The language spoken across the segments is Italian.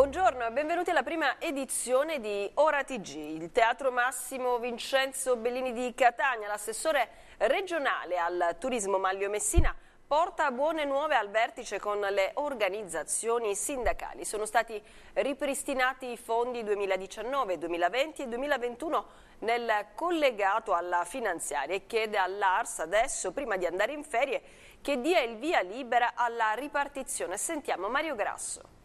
Buongiorno e benvenuti alla prima edizione di Ora TG, il Teatro Massimo Vincenzo Bellini di Catania, l'assessore regionale al turismo Maglio Messina porta buone nuove al vertice con le organizzazioni sindacali. Sono stati ripristinati i fondi 2019, 2020 e 2021 nel collegato alla finanziaria e chiede all'ARS adesso, prima di andare in ferie, che dia il via libera alla ripartizione. Sentiamo Mario Grasso.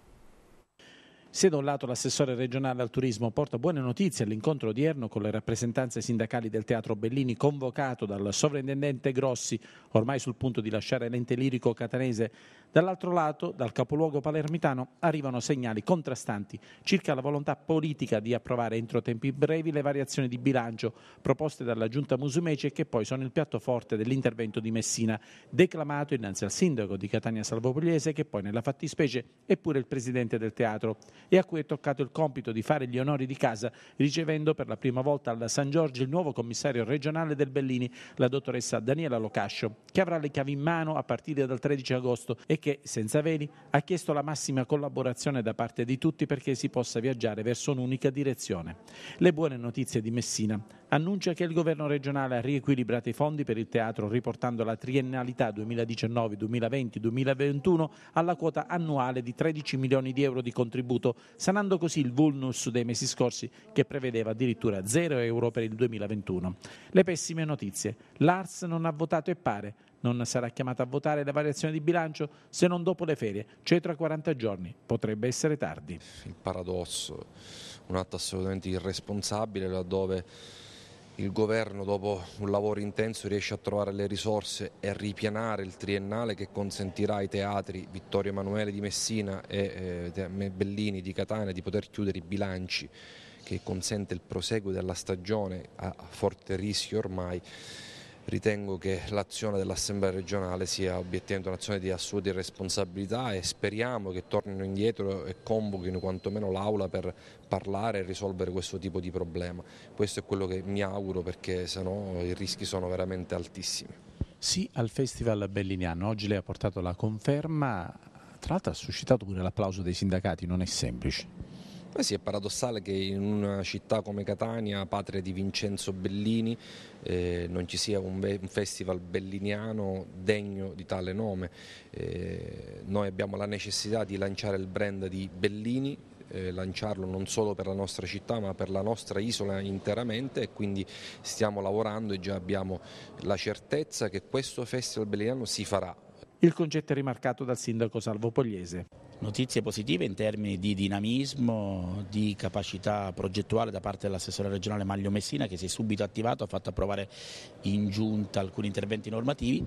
Se da un lato l'assessore regionale al turismo porta buone notizie all'incontro odierno con le rappresentanze sindacali del Teatro Bellini convocato dal sovrintendente Grossi, ormai sul punto di lasciare l'ente lirico catanese, dall'altro lato, dal capoluogo palermitano, arrivano segnali contrastanti circa la volontà politica di approvare entro tempi brevi le variazioni di bilancio proposte dalla giunta Musumeci e che poi sono il piatto forte dell'intervento di Messina, declamato innanzi al sindaco di Catania Salvopogliese che poi nella fattispecie è pure il presidente del teatro e a cui è toccato il compito di fare gli onori di casa, ricevendo per la prima volta alla San Giorgio il nuovo commissario regionale del Bellini, la dottoressa Daniela Locascio, che avrà le chiavi in mano a partire dal 13 agosto e che, senza veli, ha chiesto la massima collaborazione da parte di tutti perché si possa viaggiare verso un'unica direzione. Le buone notizie di Messina annuncia che il governo regionale ha riequilibrato i fondi per il teatro riportando la triennalità 2019-2020-2021 alla quota annuale di 13 milioni di euro di contributo, sanando così il vulnus dei mesi scorsi che prevedeva addirittura 0 euro per il 2021. Le pessime notizie. L'ARS non ha votato e pare. Non sarà chiamata a votare la variazione di bilancio se non dopo le ferie, cioè tra 40 giorni. Potrebbe essere tardi. Il paradosso, un atto assolutamente irresponsabile laddove il governo dopo un lavoro intenso riesce a trovare le risorse e ripianare il triennale che consentirà ai teatri Vittorio Emanuele di Messina e eh, Bellini di Catania di poter chiudere i bilanci che consente il proseguo della stagione a forte rischio ormai ritengo che l'azione dell'Assemblea regionale sia obiettivamente un'azione di assoluta irresponsabilità e speriamo che tornino indietro e convochino quantomeno l'Aula per parlare e risolvere questo tipo di problema. Questo è quello che mi auguro perché sennò i rischi sono veramente altissimi. Sì al Festival Belliniano, oggi lei ha portato la conferma, tra l'altro ha suscitato pure l'applauso dei sindacati, non è semplice. Ma sì, è paradossale che in una città come Catania, patria di Vincenzo Bellini, eh, non ci sia un, un, festival belliniano degno di tale nome. Eh, noi abbiamo la necessità di lanciare il brand di Bellini, eh, lanciarlo non solo per la nostra città ma per la nostra isola interamente e quindi stiamo lavorando e già abbiamo la certezza che questo festival belliniano si farà il concetto è rimarcato dal sindaco Salvo Pogliese. Notizie positive in termini di dinamismo, di capacità progettuale da parte dell'assessore regionale Maglio Messina che si è subito attivato, ha fatto approvare in giunta alcuni interventi normativi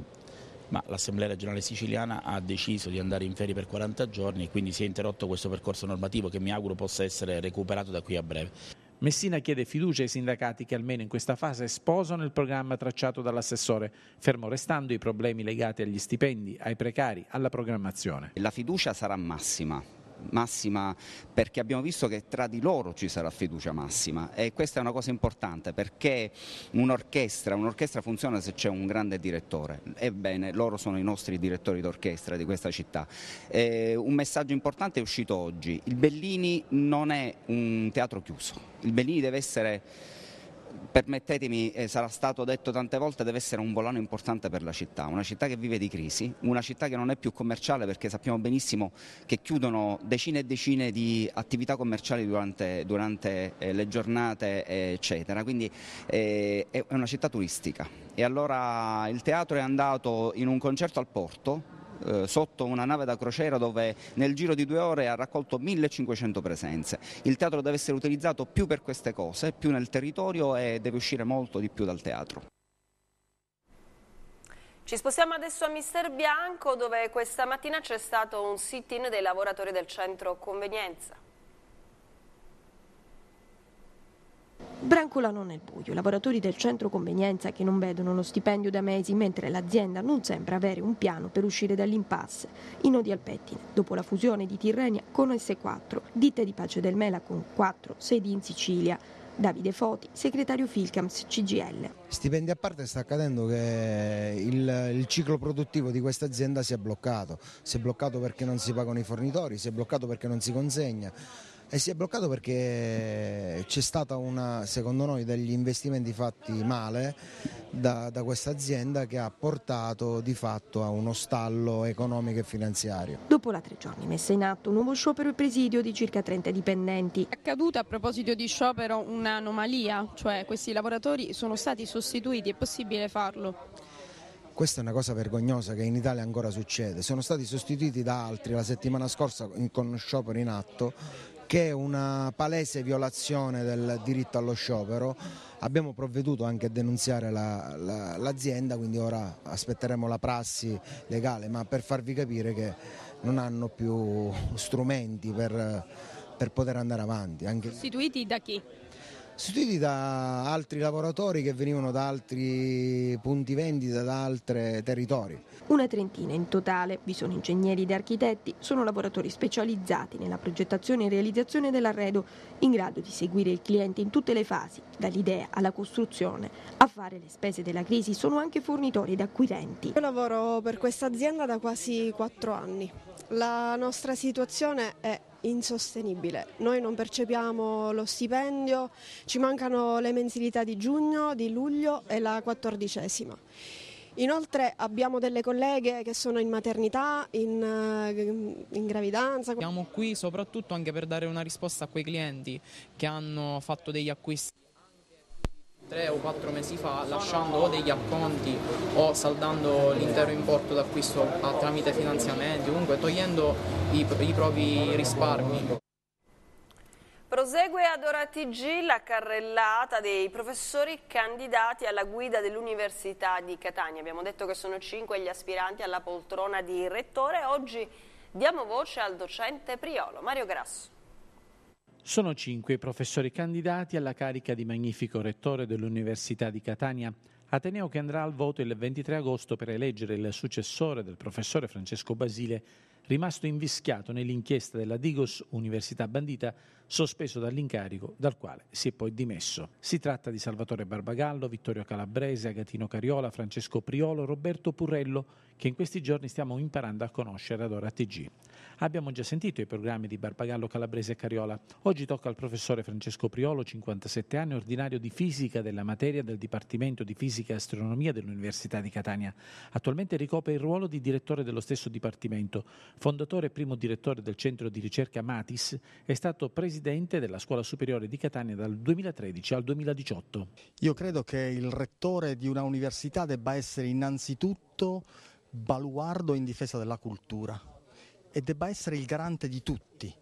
ma l'Assemblea regionale siciliana ha deciso di andare in ferie per 40 giorni e quindi si è interrotto questo percorso normativo che mi auguro possa essere recuperato da qui a breve. Messina chiede fiducia ai sindacati che almeno in questa fase sposano il programma tracciato dall'assessore, fermo restando i problemi legati agli stipendi, ai precari, alla programmazione. La fiducia sarà massima massima perché abbiamo visto che tra di loro ci sarà fiducia massima e questa è una cosa importante perché un'orchestra, un'orchestra funziona se c'è un grande direttore, ebbene loro sono i nostri direttori d'orchestra di questa città. E un messaggio importante è uscito oggi, il Bellini non è un teatro chiuso, il Bellini deve essere permettetemi, eh, sarà stato detto tante volte, deve essere un volano importante per la città, una città che vive di crisi, una città che non è più commerciale perché sappiamo benissimo che chiudono decine e decine di attività commerciali durante, durante eh, le giornate, eccetera. Quindi eh, è una città turistica. E allora il teatro è andato in un concerto al porto eh, sotto una nave da crociera dove nel giro di due ore ha raccolto 1500 presenze. Il teatro deve essere utilizzato più per queste cose, più nel territorio e deve uscire molto di più dal teatro. Ci spostiamo adesso a Mister Bianco dove questa mattina c'è stato un sit-in dei lavoratori del centro convenienza. Brancolano nel buio, lavoratori del centro convenienza che non vedono lo stipendio da mesi mentre l'azienda non sembra avere un piano per uscire dall'impasse. I nodi al pettine, dopo la fusione di Tirrenia con S4, ditte di pace del Mela con 4 sedi in Sicilia. Davide Foti, segretario Filcams CGL. Stipendi a parte sta accadendo che il, il ciclo produttivo di questa azienda si è bloccato, si è bloccato perché non si pagano i fornitori, si è bloccato perché non si consegna. E si è bloccato perché c'è stata una, secondo noi, degli investimenti fatti male da, da questa azienda che ha portato di fatto a uno stallo economico e finanziario. Dopo la tre giorni messa in atto un nuovo sciopero e presidio di circa 30 dipendenti. È accaduta a proposito di sciopero un'anomalia, cioè questi lavoratori sono stati sostituiti, è possibile farlo? Questa è una cosa vergognosa che in Italia ancora succede. Sono stati sostituiti da altri la settimana scorsa con sciopero in atto che è una palese violazione del diritto allo sciopero. Abbiamo provveduto anche a denunziare l'azienda, la, la, quindi ora aspetteremo la prassi legale, ma per farvi capire che non hanno più strumenti per, per poter andare avanti. Anche... Costituiti da chi? sostituiti da altri lavoratori che venivano da altri punti vendita, da altri territori. Una trentina in totale, vi sono ingegneri ed architetti, sono lavoratori specializzati nella progettazione e realizzazione dell'arredo, in grado di seguire il cliente in tutte le fasi, dall'idea alla costruzione. A fare le spese della crisi sono anche fornitori ed acquirenti. Io lavoro per questa azienda da quasi quattro anni. La nostra situazione è insostenibile. Noi non percepiamo lo stipendio, ci mancano le mensilità di giugno, di luglio e la quattordicesima. Inoltre abbiamo delle colleghe che sono in maternità, in, eh, in, gravidanza. Siamo qui soprattutto anche per dare una risposta a quei clienti che hanno fatto degli acquisti tre o quattro mesi fa lasciando o degli acconti o saldando l'intero importo d'acquisto ah, tramite finanziamenti, comunque togliendo i, i propri risparmi. Prosegue ad ora TG la carrellata dei professori candidati alla guida dell'Università di Catania. Abbiamo detto che sono cinque gli aspiranti alla poltrona di rettore. Oggi diamo voce al docente Priolo, Mario Grasso. Sono cinque i professori candidati alla carica di magnifico rettore dell'Università di Catania, Ateneo che andrà al voto il 23 agosto per eleggere il successore del professore Francesco Basile, rimasto invischiato nell'inchiesta della Digos Università Bandita, sospeso dall'incarico dal quale si è poi dimesso. Si tratta di Salvatore Barbagallo, Vittorio Calabrese, Agatino Cariola, Francesco Priolo, Roberto Purello, che in questi giorni stiamo imparando a conoscere ad ora TG. Abbiamo già sentito i programmi di Barbagallo Calabrese e Cariola. Oggi tocca al professore Francesco Priolo, 57 anni, ordinario di fisica della materia del Dipartimento di Fisica e Astronomia dell'Università di Catania. Attualmente ricopre il ruolo di direttore dello stesso dipartimento. Fondatore e primo direttore del centro di ricerca Matis, è stato presidente della Scuola Superiore di Catania dal 2013 al 2018. Io credo che il rettore di una università debba essere innanzitutto baluardo in difesa della cultura e debba essere il garante di tutti,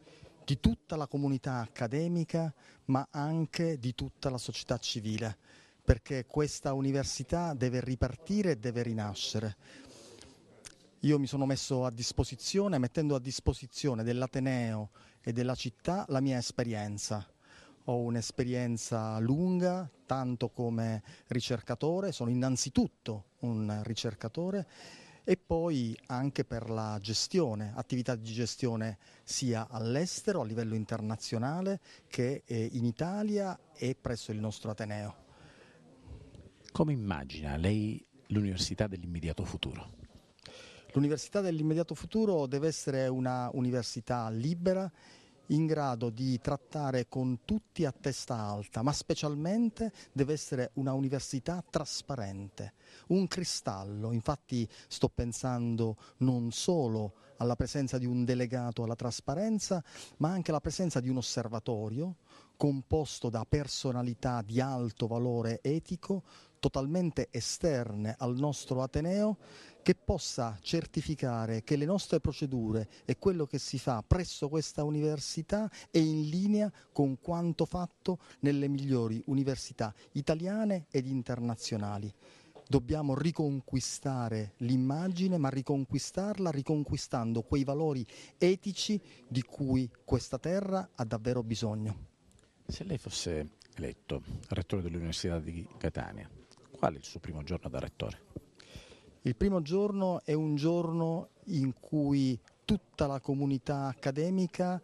di tutta la comunità accademica, ma anche di tutta la società civile, perché questa università deve ripartire e deve rinascere. Io mi sono messo a disposizione, mettendo a disposizione dell'Ateneo e della città la mia esperienza. Ho un'esperienza lunga, tanto come ricercatore, sono innanzitutto un ricercatore e poi anche per la gestione, attività di gestione sia all'estero, a livello internazionale, che eh, in Italia e presso il nostro Ateneo. Come immagina lei l'Università dell'immediato futuro? L'Università dell'immediato futuro deve essere una università libera in grado di trattare con tutti a testa alta, ma specialmente deve essere una università trasparente, un cristallo. Infatti sto pensando non solo alla presenza di un delegato alla trasparenza, ma anche alla presenza di un osservatorio composto da personalità di alto valore etico totalmente esterne al nostro Ateneo che possa certificare che le nostre procedure e quello che si fa presso questa università è in linea con quanto fatto nelle migliori università italiane ed internazionali dobbiamo riconquistare l'immagine, ma riconquistarla riconquistando quei valori etici di cui questa terra ha davvero bisogno. Se lei fosse eletto rettore dell'Università di Catania, Qual è il suo primo giorno da rettore? Il primo giorno è un giorno in cui tutta la comunità accademica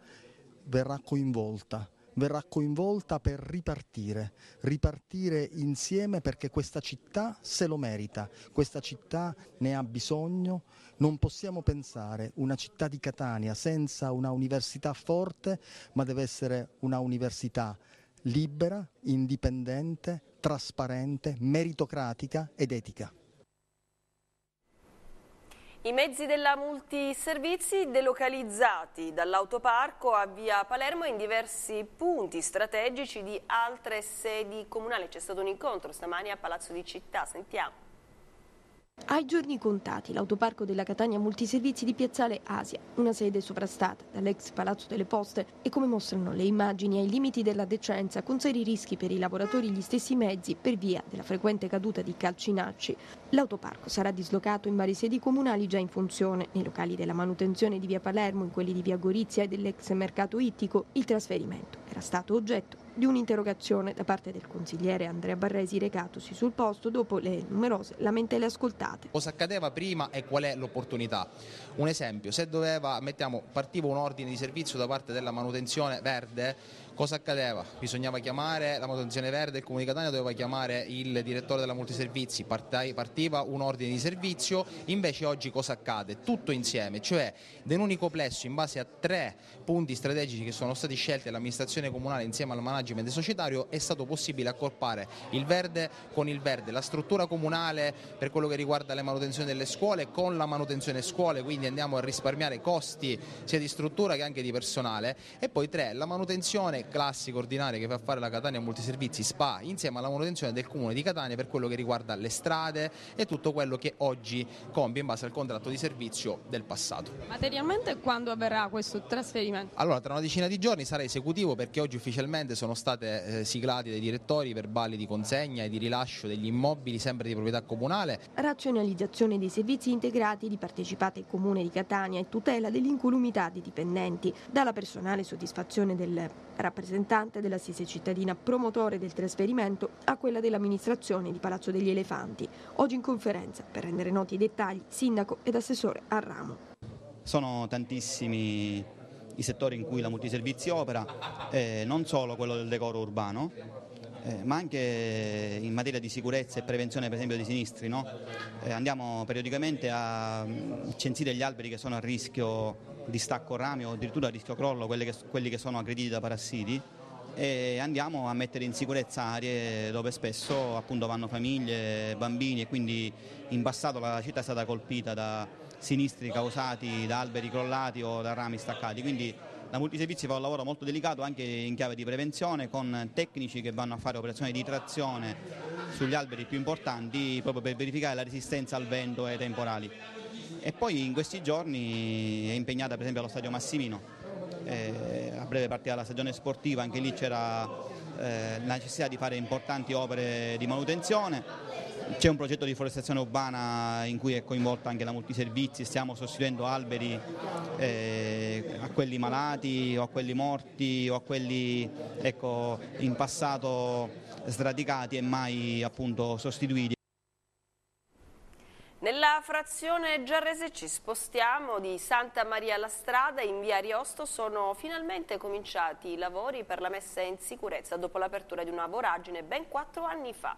verrà coinvolta, verrà coinvolta per ripartire, ripartire insieme perché questa città se lo merita, questa città ne ha bisogno, non possiamo pensare una città di Catania senza una università forte, ma deve essere una università libera, indipendente, trasparente, meritocratica ed etica. I mezzi della multiservizi delocalizzati dall'autoparco a via Palermo in diversi punti strategici di altre sedi comunali. C'è stato un incontro stamani a Palazzo di Città, sentiamo. Ai giorni contati, l'autoparco della Catania Multiservizi di Piazzale Asia, una sede sovrastata dall'ex Palazzo delle Poste e come mostrano le immagini ai limiti della decenza, con seri rischi per i lavoratori gli stessi mezzi per via della frequente caduta di calcinacci. L'autoparco sarà dislocato in varie sedi comunali già in funzione, nei locali della manutenzione di via Palermo, in quelli di via Gorizia e dell'ex mercato ittico, il trasferimento era stato oggetto di un'interrogazione da parte del consigliere Andrea Barresi recatosi sul posto dopo le numerose lamentele ascoltate. Cosa accadeva prima e qual è l'opportunità? Un esempio, se doveva, mettiamo, partiva un ordine di servizio da parte della manutenzione verde Cosa accadeva? Bisognava chiamare la manutenzione verde, il Comune di Catania doveva chiamare il direttore della multiservizi, partiva un ordine di servizio, invece oggi cosa accade? Tutto insieme, cioè in un unico plesso in base a tre punti strategici che sono stati scelti dall'amministrazione comunale insieme al management societario è stato possibile accorpare il verde con il verde, la struttura comunale per quello che riguarda le manutenzioni delle scuole con la manutenzione scuole, quindi andiamo a risparmiare costi sia di struttura che anche di personale e poi tre, la manutenzione classico ordinario ordinaria che fa fare la Catania Multiservizi SPA insieme alla manutenzione del Comune di Catania per quello che riguarda le strade e tutto quello che oggi compie in base al contratto di servizio del passato. Materialmente quando avverrà questo trasferimento? Allora tra una decina di giorni sarà esecutivo perché oggi ufficialmente sono state eh, siglati dai direttori verbali di consegna e di rilascio degli immobili sempre di proprietà comunale. Razionalizzazione dei servizi integrati di partecipate Comune di Catania e tutela dell'incolumità dei dipendenti. Dalla personale soddisfazione del rapporto rappresentante dell'assise cittadina promotore del trasferimento, a quella dell'amministrazione di Palazzo degli Elefanti, oggi in conferenza per rendere noti i dettagli sindaco ed assessore al ramo. Sono tantissimi i settori in cui la multiservizi opera, eh, non solo quello del decoro urbano, eh, ma anche in materia di sicurezza e prevenzione per esempio dei sinistri. No? Eh, andiamo periodicamente a mm, censire gli alberi che sono a rischio distacco rame o addirittura a rischio crollo che, quelli che sono aggrediti da parassiti e andiamo a mettere in sicurezza aree dove spesso appunto, vanno famiglie, bambini e quindi in passato la città è stata colpita da sinistri causati da alberi crollati o da rami staccati. Quindi la multiservizi fa un lavoro molto delicato anche in chiave di prevenzione con tecnici che vanno a fare operazioni di trazione sugli alberi più importanti proprio per verificare la resistenza al vento e ai temporali. E poi in questi giorni è impegnata per esempio allo stadio Massimino, eh, a breve partita la stagione sportiva, anche lì c'era eh, la necessità di fare importanti opere di manutenzione, c'è un progetto di forestazione urbana in cui è coinvolta anche la multiservizi, stiamo sostituendo alberi eh, a quelli malati o a quelli morti o a quelli ecco, in passato sradicati e mai appunto sostituiti. Nella frazione Giarrese ci spostiamo di Santa Maria la Strada in via Ariosto sono finalmente cominciati i lavori per la messa in sicurezza dopo l'apertura di una voragine ben quattro anni fa.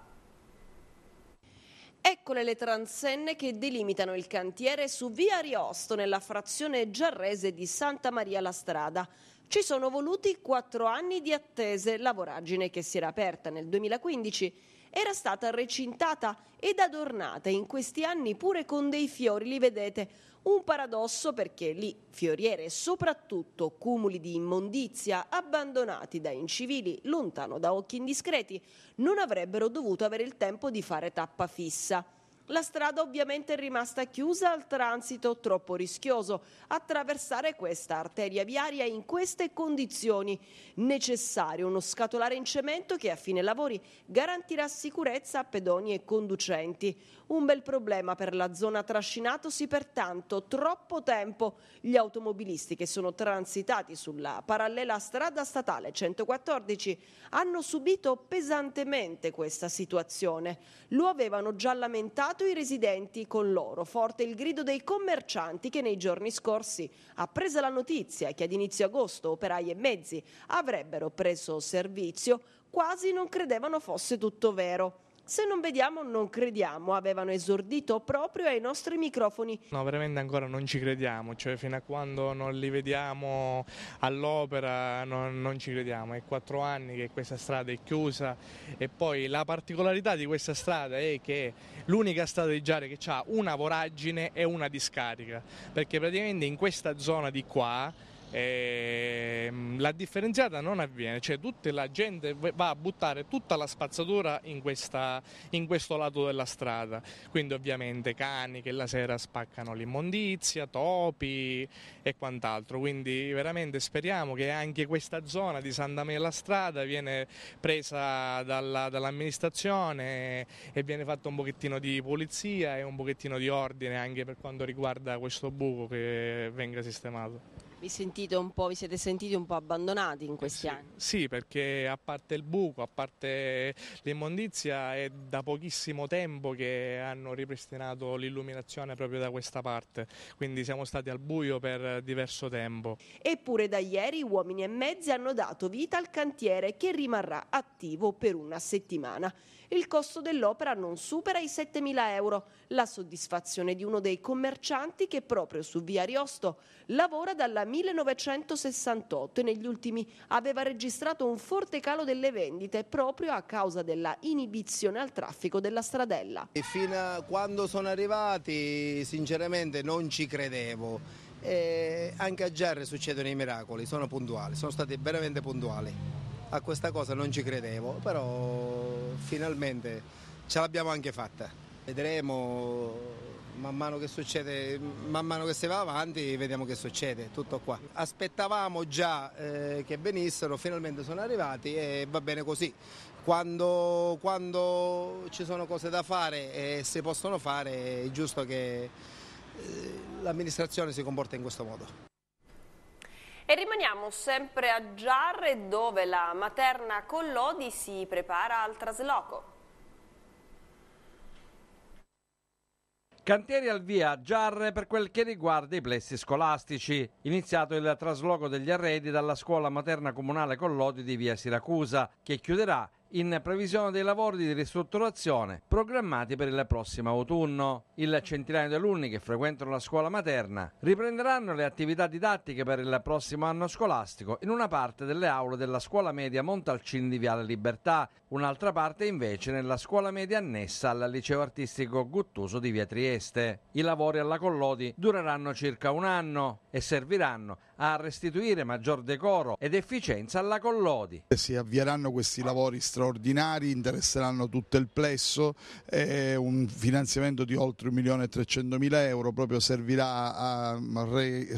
Eccole le transenne che delimitano il cantiere su via Ariosto nella frazione Giarrese di Santa Maria la Strada. Ci sono voluti quattro anni di attese, la voragine che si era aperta nel 2015 era stata recintata ed adornata in questi anni pure con dei fiori, li vedete. Un paradosso perché lì fioriere soprattutto cumuli di immondizia abbandonati da incivili lontano da occhi indiscreti non avrebbero dovuto avere il tempo di fare tappa fissa. La strada ovviamente è rimasta chiusa al transito troppo rischioso. Attraversare questa arteria viaria in queste condizioni necessario uno scatolare in cemento che a fine lavori garantirà sicurezza a pedoni e conducenti. Un bel problema per la zona trascinatosi pertanto troppo tempo gli automobilisti che sono transitati sulla parallela strada statale 114 hanno subito pesantemente questa situazione. Lo avevano già lamentato i residenti con loro, forte il grido dei commercianti che nei giorni scorsi ha preso la notizia che ad inizio agosto operai e mezzi avrebbero preso servizio quasi non credevano fosse tutto vero. Se non vediamo, non crediamo, avevano esordito proprio ai nostri microfoni. No, veramente ancora non ci crediamo, cioè fino a quando non li vediamo all'opera non, non ci crediamo. È quattro anni che questa strada è chiusa e poi la particolarità di questa strada è che l'unica strada di Giare che ha una voragine e una discarica, perché praticamente in questa zona di qua eh, la differenziata non avviene, cioè tutta la gente va a buttare tutta la spazzatura in, questa, in questo lato della strada, quindi ovviamente cani che la sera spaccano l'immondizia, topi e quant'altro, quindi veramente speriamo che anche questa zona di Santa Sant'Amela Strada viene presa dalla, dall'amministrazione e viene fatta un pochettino di pulizia e un pochettino di ordine anche per quanto riguarda questo buco che venga sistemato. Vi, vi, siete sentiti un po' abbandonati in questi sì, anni? Sì, perché a parte il buco, a parte l'immondizia, è da pochissimo tempo che hanno ripristinato l'illuminazione proprio da questa parte, quindi siamo stati al buio per diverso tempo. Eppure da ieri uomini e mezzi hanno dato vita al cantiere che rimarrà attivo per una settimana. Il costo dell'opera non supera i 7.000 euro. La soddisfazione di uno dei commercianti che proprio su via Riosto lavora dalla 1968 e negli ultimi aveva registrato un forte calo delle vendite proprio a causa della inibizione al traffico della stradella. E fino a quando sono arrivati sinceramente non ci credevo. E anche a Gerre succedono i miracoli, sono puntuali, sono stati veramente puntuali a questa cosa non ci credevo, però finalmente ce l'abbiamo anche fatta. Vedremo man mano che succede, man mano che si va avanti, vediamo che succede, tutto qua. Aspettavamo già eh, che venissero, finalmente sono arrivati e va bene così. Quando, quando ci sono cose da fare e si possono fare è giusto che eh, l'amministrazione si comporta in questo modo. E rimaniamo sempre a Giarre dove la materna Collodi si prepara al trasloco. Cantieri al via Giarre per quel che riguarda i plessi scolastici. Iniziato il trasloco degli arredi dalla scuola materna comunale Collodi di via Siracusa, che chiuderà in previsione dei lavori di ristrutturazione programmati per il prossimo autunno. Il centinaio di alunni che frequentano la scuola materna riprenderanno le attività didattiche per il prossimo anno scolastico in una parte delle aule della scuola media Montalcini di Viale Libertà, un'altra parte invece nella scuola media annessa al liceo artistico Guttuso di Via Trieste. I lavori alla Collodi dureranno circa un anno e serviranno a restituire maggior decoro ed efficienza alla Collodi. Eh, si avvieranno questi lavori straordinari, interesseranno tutto il plesso, e eh, un finanziamento di oltre 1.300.000 euro proprio servirà a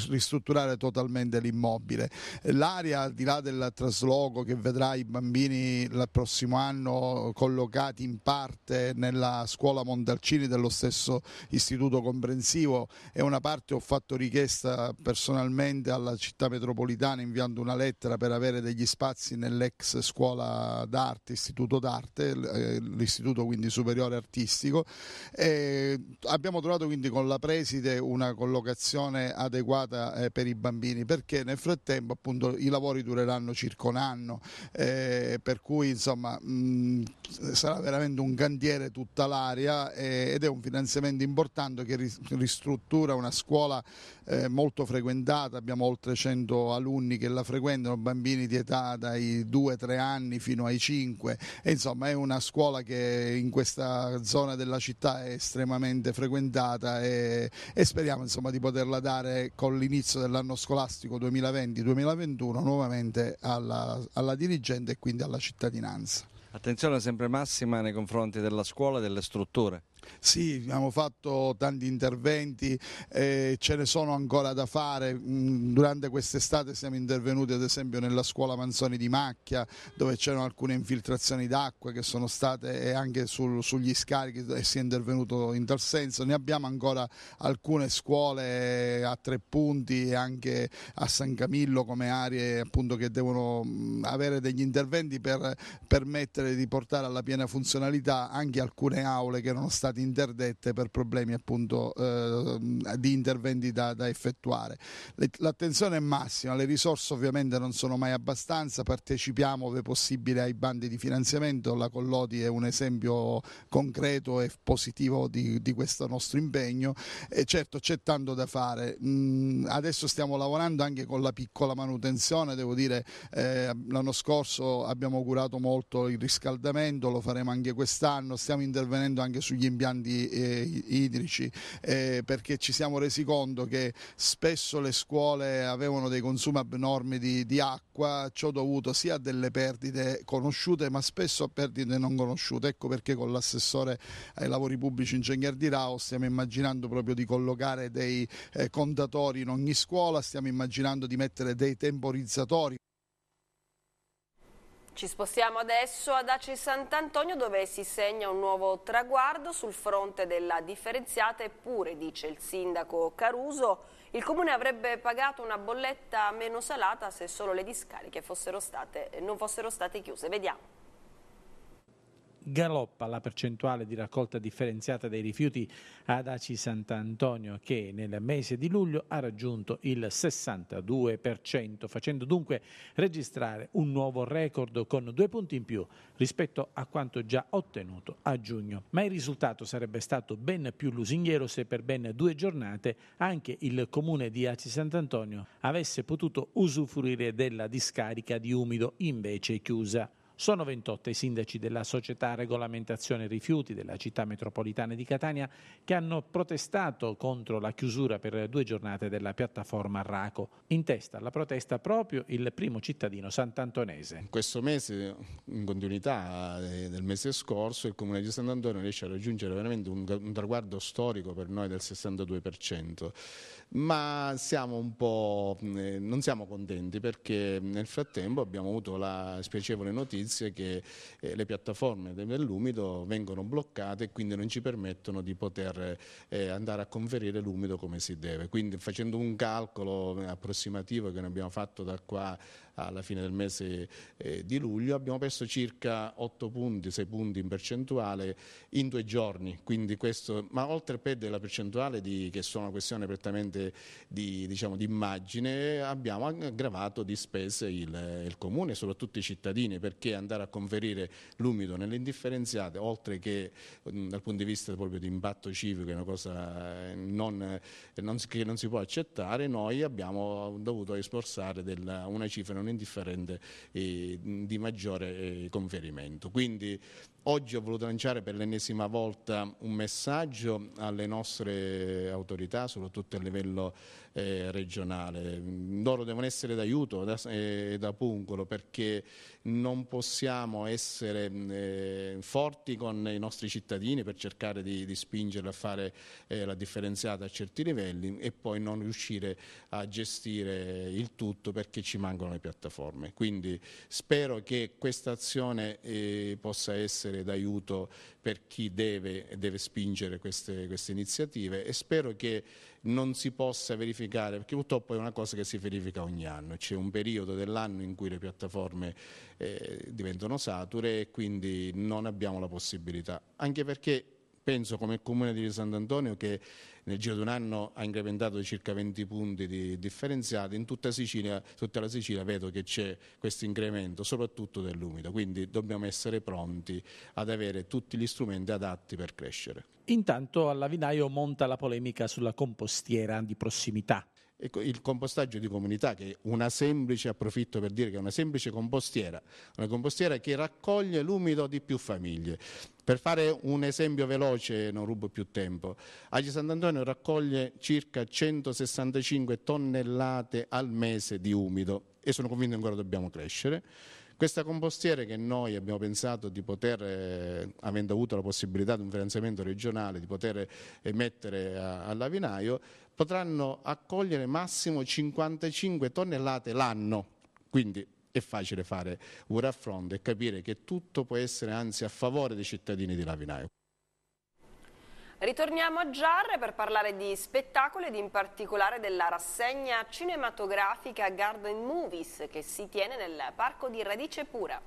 ristrutturare totalmente l'immobile. Eh, l'area al di là del trasloco che vedrà i bambini il prossimo anno collocati in parte nella scuola Montalcini dello stesso istituto comprensivo è una parte ho fatto richiesta personalmente alla alla città metropolitana inviando una lettera per avere degli spazi nell'ex scuola d'arte, istituto d'arte, eh, l'istituto quindi superiore artistico. E abbiamo trovato quindi con la preside una collocazione adeguata eh, per i bambini perché nel frattempo appunto i lavori dureranno circa un anno, eh, per cui insomma mm, sarà veramente un cantiere tutta l'area ed è un finanziamento importante che ristruttura una scuola molto frequentata, abbiamo oltre 100 alunni che la frequentano, bambini di età dai 2-3 anni fino ai 5 e insomma è una scuola che in questa zona della città è estremamente frequentata e, e speriamo insomma, di poterla dare con l'inizio dell'anno scolastico 2020-2021 nuovamente alla, alla dirigente e quindi alla cittadinanza. Attenzione sempre massima nei confronti della scuola e delle strutture. Sì, abbiamo fatto tanti interventi, eh, ce ne sono ancora da fare. Mm, durante quest'estate siamo intervenuti ad esempio nella scuola Manzoni di Macchia dove c'erano alcune infiltrazioni d'acqua che sono state e anche sul, sugli scarichi e si è intervenuto in tal senso. Ne abbiamo ancora alcune scuole eh, a tre punti e anche a San Camillo come aree appunto, che devono mm, avere degli interventi per permettere di portare alla piena funzionalità anche alcune aule che erano state state interdette per problemi appunto eh, di interventi da, da effettuare. L'attenzione è massima, le risorse ovviamente non sono mai abbastanza, partecipiamo ove possibile ai bandi di finanziamento, la Collodi è un esempio concreto e positivo di, di questo nostro impegno e certo c'è tanto da fare. Mm, adesso stiamo lavorando anche con la piccola manutenzione, devo dire eh, l'anno scorso abbiamo curato molto il riscaldamento, lo faremo anche quest'anno, stiamo intervenendo anche sugli impianti impianti eh, idrici eh, perché ci siamo resi conto che spesso le scuole avevano dei consumi abnormi di, di acqua, ciò dovuto sia a delle perdite conosciute ma spesso a perdite non conosciute, ecco perché con l'assessore ai lavori pubblici Ingegner di Rao stiamo immaginando proprio di collocare dei eh, contatori in ogni scuola, stiamo immaginando di mettere dei temporizzatori ci spostiamo adesso ad Aci Sant'Antonio dove si segna un nuovo traguardo sul fronte della differenziata eppure, dice il sindaco Caruso, il comune avrebbe pagato una bolletta meno salata se solo le discariche fossero state, non fossero state chiuse. Vediamo galoppa la percentuale di raccolta differenziata dei rifiuti ad Aci Sant'Antonio che nel mese di luglio ha raggiunto il 62%, facendo dunque registrare un nuovo record con due punti in più rispetto a quanto già ottenuto a giugno. Ma il risultato sarebbe stato ben più lusinghiero se per ben due giornate anche il comune di Aci Sant'Antonio avesse potuto usufruire della discarica di umido invece chiusa. Sono 28 i sindaci della società regolamentazione rifiuti della città metropolitana di Catania che hanno protestato contro la chiusura per due giornate della piattaforma Raco. In testa alla protesta proprio il primo cittadino santantonese. In Questo mese, in continuità eh, del mese scorso, il comune di Sant'Antonio riesce a raggiungere veramente un traguardo storico per noi del 62%, ma siamo un po', eh, non siamo contenti perché nel frattempo abbiamo avuto la spiacevole notizia notizie che eh, le piattaforme dell'umido vengono bloccate e quindi non ci permettono di poter eh, andare a conferire l'umido come si deve. Quindi facendo un calcolo eh, approssimativo che ne abbiamo fatto da qua alla fine del mese eh, di luglio, abbiamo perso circa 8 punti, 6 punti in percentuale in due giorni, questo, ma oltre a perdere la percentuale di, che è una questione prettamente di, diciamo, immagine, abbiamo aggravato di spese il, il comune e soprattutto i cittadini perché andare a conferire l'umido nelle indifferenziate, oltre che mm, dal punto di vista proprio di impatto civico, è una cosa eh, non, non, che non si può accettare, noi abbiamo dovuto esporsare una cifra non completamente differente e di maggiore eh, conferimento. Quindi oggi ho voluto lanciare per l'ennesima volta un messaggio alle nostre autorità, soprattutto a livello eh, regionale. Loro devono essere d'aiuto da, eh, da pungolo perché non possiamo essere eh, forti con i nostri cittadini per cercare di, di spingerli a fare eh, la differenziata a certi livelli e poi non riuscire a gestire il tutto perché ci mancano le piattaforme. Quindi spero che questa azione eh, possa essere d'aiuto per chi deve, deve spingere queste, queste iniziative e spero che non si possa verificare verificare, perché purtroppo è una cosa che si verifica ogni anno, c'è un periodo dell'anno in cui le piattaforme eh, diventano sature e quindi non abbiamo la possibilità, anche perché penso come Comune di Sant'Antonio che nel giro di un anno ha incrementato di circa 20 punti di differenziati, in tutta, Sicilia, tutta la Sicilia vedo che c'è questo incremento, soprattutto dell'umido, quindi dobbiamo essere pronti ad avere tutti gli strumenti adatti per crescere. Intanto alla Vinaio monta la polemica sulla compostiera di prossimità il compostaggio di comunità che è una semplice, approfitto per dire che è una semplice compostiera, una compostiera che raccoglie l'umido di più famiglie. Per fare un esempio veloce, non rubo più tempo, Agli Sant'Antonio raccoglie circa 165 tonnellate al mese di umido e sono convinto che ancora dobbiamo crescere. Questa compostiera che noi abbiamo pensato di poter, eh, avendo avuto la possibilità di un finanziamento regionale, di poter eh, mettere a, Lavinaio, potranno accogliere massimo 55 tonnellate l'anno. Quindi è facile fare un raffronto e capire che tutto può essere anzi a favore dei cittadini di Lavinaio. Ritorniamo a Giarre per parlare di spettacoli ed in particolare della rassegna cinematografica Garden Movies che si tiene nel parco di Radice Pura.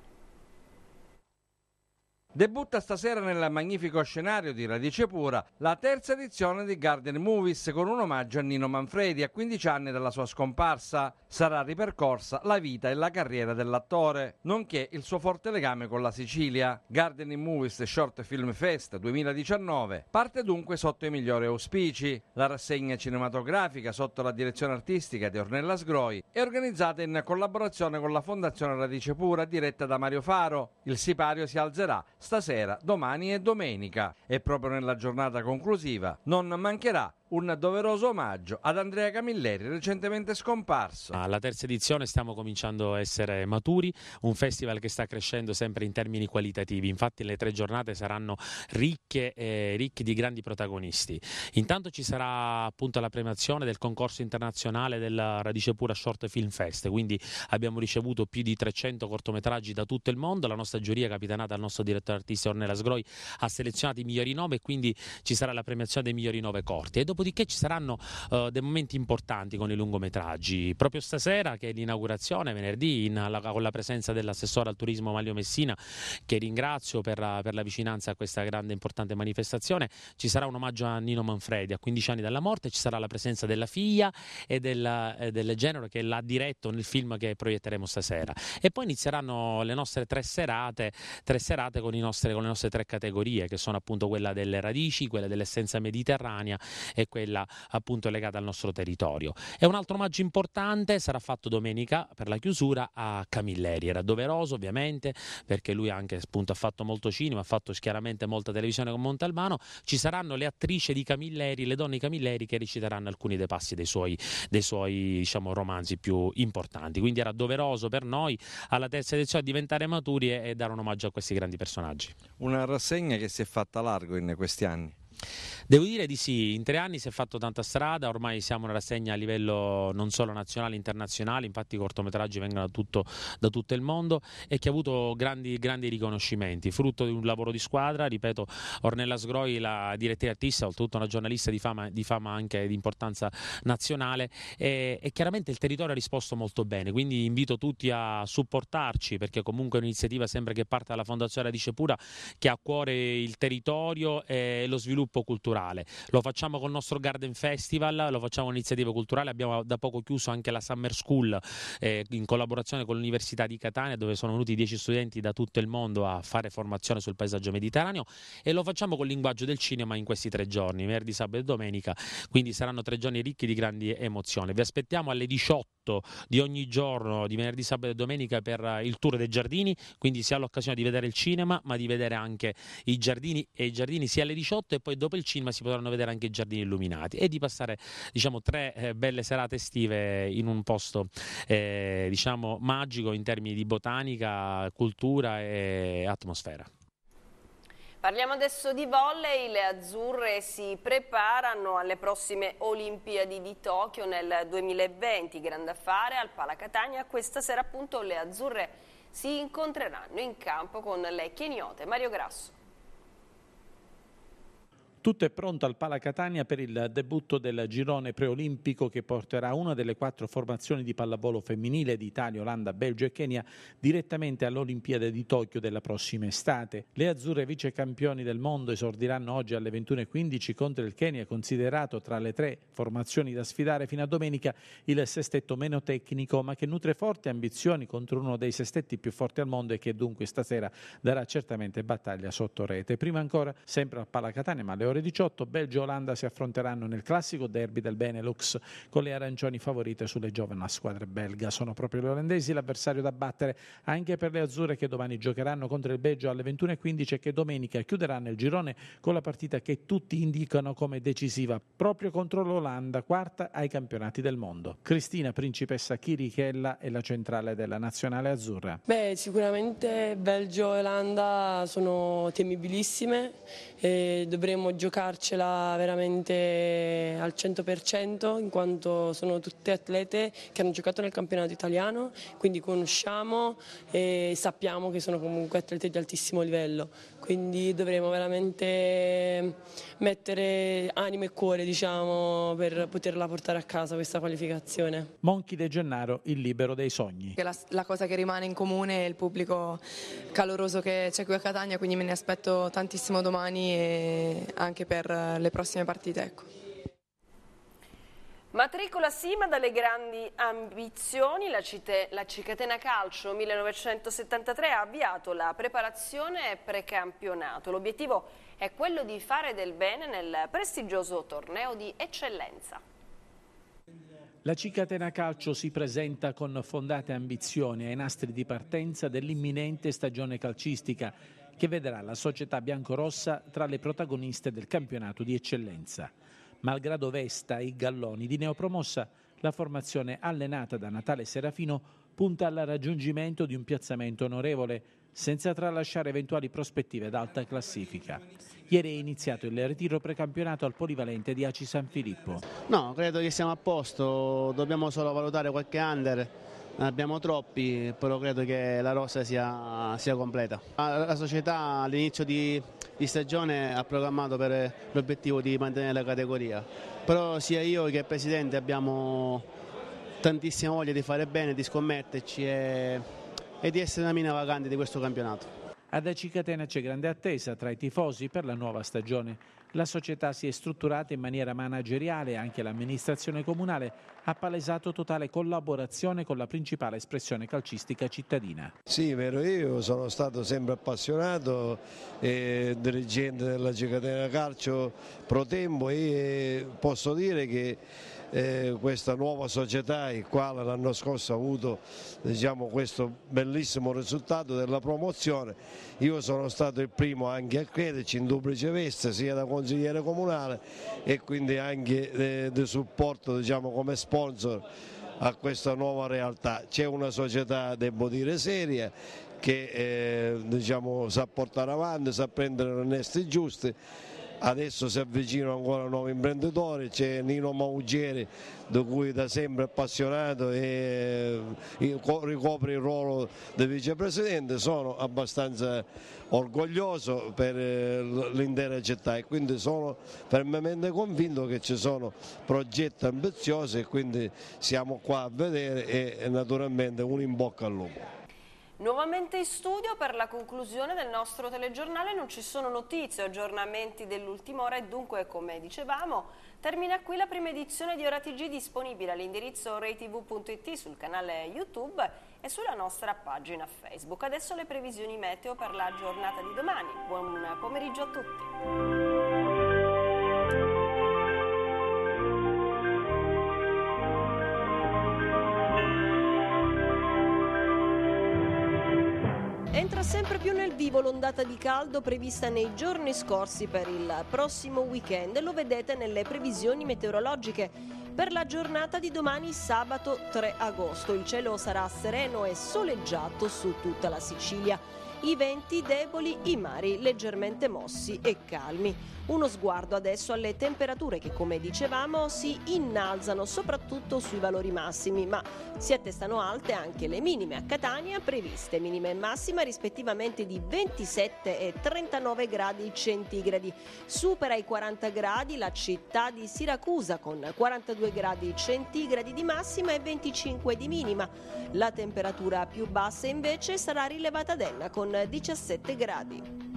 Debutta stasera nel magnifico scenario di Radice Pura la terza edizione di Garden Movies con un omaggio a Nino Manfredi a 15 anni dalla sua scomparsa. Sarà ripercorsa la vita e la carriera dell'attore, nonché il suo forte legame con la Sicilia. Garden Movies Short Film Fest 2019 parte dunque sotto i migliori auspici. La rassegna cinematografica sotto la direzione artistica di Ornella Sgroi è organizzata in collaborazione con la Fondazione Radice Pura diretta da Mario Faro. Il sipario si alzerà stasera, domani e domenica. E proprio nella giornata conclusiva non mancherà un doveroso omaggio ad Andrea Camilleri, recentemente scomparso. Alla terza edizione stiamo cominciando a essere maturi, un festival che sta crescendo sempre in termini qualitativi, infatti le tre giornate saranno ricche, eh, ricche di grandi protagonisti. Intanto ci sarà appunto la premiazione del concorso internazionale della Radice Pura Short Film Fest, quindi abbiamo ricevuto più di 300 cortometraggi da tutto il mondo, la nostra giuria capitanata dal nostro direttore artista Ornella Sgroi ha selezionato i migliori nove e quindi ci sarà la premiazione dei migliori nove corti. E dopo Dopodiché ci saranno uh, dei momenti importanti con i lungometraggi. Proprio stasera, che è l'inaugurazione, venerdì, in, la, con la presenza dell'assessore al turismo Mario Messina, che ringrazio per, per la vicinanza a questa grande e importante manifestazione, ci sarà un omaggio a Nino Manfredi a 15 anni dalla morte, ci sarà la presenza della figlia e del, eh, del genero che l'ha diretto nel film che proietteremo stasera. E poi inizieranno le nostre tre serate, tre serate con, nostri, con le nostre tre categorie, che sono appunto quella delle radici, quella dell'essenza mediterranea e quella appunto legata al nostro territorio. E un altro omaggio importante sarà fatto domenica per la chiusura a Camilleri. Era doveroso ovviamente perché lui anche appunto, ha fatto molto cinema, ha fatto chiaramente molta televisione con Montalbano. Ci saranno le attrici di Camilleri, le donne di Camilleri che reciteranno alcuni dei passi dei suoi, dei suoi diciamo, romanzi più importanti. Quindi era doveroso per noi alla terza edizione diventare maturi e, e dare un omaggio a questi grandi personaggi. Una rassegna che si è fatta largo in questi anni. Devo dire di sì, in tre anni si è fatto tanta strada, ormai siamo una rassegna a livello non solo nazionale, internazionale, infatti i cortometraggi vengono da tutto, da tutto il mondo e che ha avuto grandi, grandi, riconoscimenti, frutto di un lavoro di squadra, ripeto, Ornella Sgroi, la direttrice artista, oltretutto una giornalista di fama, di fama anche di importanza nazionale e, e, chiaramente il territorio ha risposto molto bene, quindi invito tutti a supportarci perché comunque è un'iniziativa sempre che parte dalla Fondazione Radice Pura che ha a cuore il territorio e lo sviluppo sviluppo culturale. Lo facciamo col nostro Garden Festival, lo facciamo con iniziative culturali, abbiamo da poco chiuso anche la Summer School eh, in collaborazione con l'Università di Catania dove sono venuti 10 studenti da tutto il mondo a fare formazione sul paesaggio mediterraneo e lo facciamo col linguaggio del cinema in questi tre giorni, venerdì, sabato e domenica, quindi saranno tre giorni ricchi di grandi emozioni. Vi aspettiamo alle 18 di ogni giorno, di venerdì, sabato e domenica per eh, il tour dei giardini, quindi si ha l'occasione di vedere il cinema ma di vedere anche i giardini e i giardini sia alle 18 e poi dopo il cinema si potranno vedere anche i giardini illuminati e di passare diciamo tre eh, belle serate estive in un posto eh, diciamo magico in termini di botanica, cultura e atmosfera. Parliamo adesso di volley, le azzurre si preparano alle prossime Olimpiadi di Tokyo nel 2020, grande affare al Palacatania, questa sera appunto le azzurre si incontreranno in campo con le Keniote. Mario Grasso. Tutto è pronto al Pala Catania per il debutto del girone preolimpico che porterà una delle quattro formazioni di pallavolo femminile di Italia, Olanda, Belgio e Kenya direttamente all'Olimpiade di Tokyo della prossima estate. Le azzurre vice campioni del mondo esordiranno oggi alle 21.15 contro il Kenya, considerato tra le tre formazioni da sfidare fino a domenica il sestetto meno tecnico, ma che nutre forti ambizioni contro uno dei sestetti più forti al mondo e che dunque stasera darà certamente battaglia sotto rete. Prima ancora, sempre al Pala Catania, ma le ore 18 Belgio e Olanda si affronteranno nel classico derby del Benelux con le arancioni favorite sulle giovani squadre belga. Sono proprio gli olandesi l'avversario da battere anche per le azzurre che domani giocheranno contro il Belgio alle 21.15 e che domenica chiuderanno il girone con la partita che tutti indicano come decisiva proprio contro l'Olanda, quarta ai campionati del mondo. Cristina Principessa Chirichella è la centrale della nazionale azzurra. Beh, sicuramente Belgio e Olanda sono temibilissime e dovremmo giocarcela veramente al 100% in quanto sono tutte atlete che hanno giocato nel campionato italiano, quindi conosciamo e sappiamo che sono comunque atlete di altissimo livello, quindi dovremo veramente mettere anima e cuore diciamo, per poterla portare a casa questa qualificazione. Monchi De Gennaro, il libero dei sogni. La, la cosa che rimane in comune è il pubblico caloroso che c'è qui a Catania, quindi me ne aspetto tantissimo domani e anche anche per eh, le prossime partite. Ecco. Matricola Sima dalle grandi ambizioni la, Cite, la Cicatena Calcio 1973 ha avviato la preparazione precampionato. L'obiettivo è quello di fare del bene nel prestigioso torneo di eccellenza. La Cicatena Calcio si presenta con fondate ambizioni ai nastri di partenza dell'imminente stagione calcistica che vedrà la società biancorossa tra le protagoniste del campionato di eccellenza. Malgrado Vesta e Galloni di neopromossa, la formazione allenata da Natale Serafino punta al raggiungimento di un piazzamento onorevole, senza tralasciare eventuali prospettive d'alta classifica. Ieri è iniziato il ritiro precampionato al polivalente di Aci San Filippo. No, credo che siamo a posto, dobbiamo solo valutare qualche under ne abbiamo troppi, però credo che la rossa sia, sia completa. La, la società all'inizio di, di stagione ha programmato per l'obiettivo di mantenere la categoria, però sia io che il Presidente abbiamo tantissima voglia di fare bene, di scommetterci e, e di essere una mina vagante di questo campionato. Ad Acicatena c'è grande attesa tra i tifosi per la nuova stagione. La società si è strutturata in maniera manageriale e anche l'amministrazione comunale ha palesato totale collaborazione con la principale espressione calcistica cittadina. Sì, vero, io sono stato sempre appassionato, eh, dirigente della Cittadina Calcio pro tempo e posso dire che eh, questa nuova società il quale l'anno scorso ha avuto diciamo, questo bellissimo risultato della promozione. Io sono stato il primo anche a crederci in duplice veste sia da consigliere comunale e quindi anche eh, di supporto diciamo, come sponsor a questa nuova realtà. C'è una società, devo dire, seria che eh, diciamo, sa portare avanti, sa prendere le onesti giuste adesso si avvicinano ancora nuovi imprenditori, c'è Nino Maugeri di cui da sempre appassionato e eh, ricopre il ruolo di vicepresidente, sono abbastanza orgoglioso per eh, l'intera città e quindi sono fermamente convinto che ci sono progetti ambiziosi e quindi siamo qua a vedere e naturalmente un in bocca al lupo. Nuovamente in studio per la conclusione del nostro telegiornale non ci sono notizie o aggiornamenti dell'ultima ora e dunque, come dicevamo, termina qui la prima edizione di Ora TG disponibile all'indirizzo reitv.it sul canale YouTube e sulla nostra pagina Facebook. Adesso le previsioni meteo per la giornata di domani. Buon pomeriggio a tutti. Entra sempre più nel vivo l'ondata di caldo prevista nei giorni scorsi per il prossimo weekend, lo vedete nelle previsioni meteorologiche. Per la giornata di domani sabato 3 agosto il cielo sarà sereno e soleggiato su tutta la Sicilia i venti deboli, i mari leggermente mossi e calmi. Uno sguardo adesso alle temperature che come dicevamo si innalzano soprattutto sui valori massimi, ma si attestano alte anche le minime a Catania previste, minima e massima rispettivamente di 27 e 39 gradi centigradi. Supera i 40 gradi la città di Siracusa con 42 gradi centigradi di massima e 25 di minima. La temperatura più bassa invece sarà rilevata ad Enna con con 17 gradi.